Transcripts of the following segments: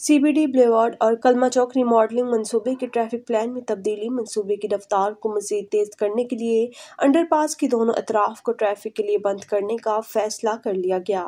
CBD ब्लेवार्ड और कलमा चौक remodelling मंसूबे के ट्रैफिक प्लान में तब्दीली मंसूबे की रफ्तार को मजीद तेज करने के लिए अंडरपास के दोनों अतराफ को ट्रैफिक के लिए बंद करने का फैसला कर लिया गया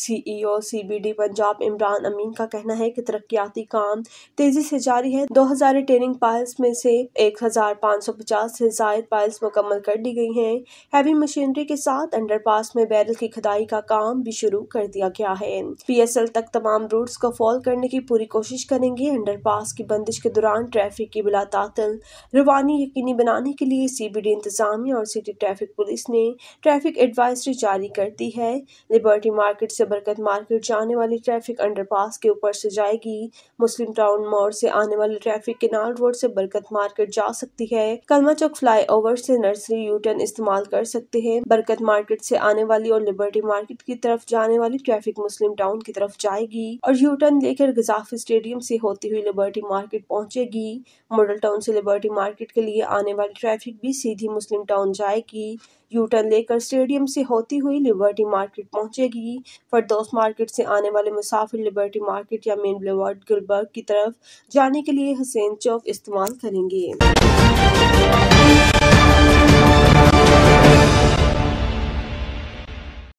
CEO CBD e Punjab Imran Amin का कहना है कि तरक्याती काम तेजी से जारी है दो हजार रिटेनिंग पायल्स में से एक हजार पाँच सौ पचास से जायद पायल्स मुकम्मल कर दी गई है हैवी मशीनरी के साथ पास में बैरल की खदाई का काम भी शुरू कर दिया गया है एल तक तमाम रूट को फॉल करने की पूरी कोशिश करेंगे अंडरपास की बंदिश के दौरान ट्रैफिक की बिलातातल रवानी यकीनी बनाने के लिए सीबीडी इंतजामिया और सिटी ट्रैफिक पुलिस ने ट्रैफिक एडवाइजरी जारी कर दी है लिबर्टी मार्केट से बरकत मार्केट जाने वाली ट्रैफिक अंडरपास के ऊपर से जाएगी मुस्लिम टाउन मोड़ से आने वाली ट्रैफिक केनाल रोड से बरकत मार्केट जा सकती है कलमा चौक फ्लाई ओवर से नर्सरी यूटर्न इस्तेमाल कर सकते हैं बरकत मार्केट से आने वाली और लिबर्टी मार्केट की तरफ जाने वाली ट्रैफिक मुस्लिम टाउन की तरफ जाएगी और यूटर्न लेकर गजा इंसाफ स्टेडियम से होती हुई लिबर्टी मार्केट पहुंचेगी मॉडल टाउन से लिबर्टी मार्केट के लिए आने वाली ट्रैफिक भी सीधी मुस्लिम टाउन जाएगी यू टर्न लेकर स्टेडियम से होती हुई लिबर्टी मार्केट पहुंचेगी फरदोस मार्केट से आने वाले मुसाफिर लिबर्टी मार्केट या मेन ब्लेवार्ड गुलबर्ग की तरफ जाने के लिए हुसैन चौक इस्तेमाल करेंगे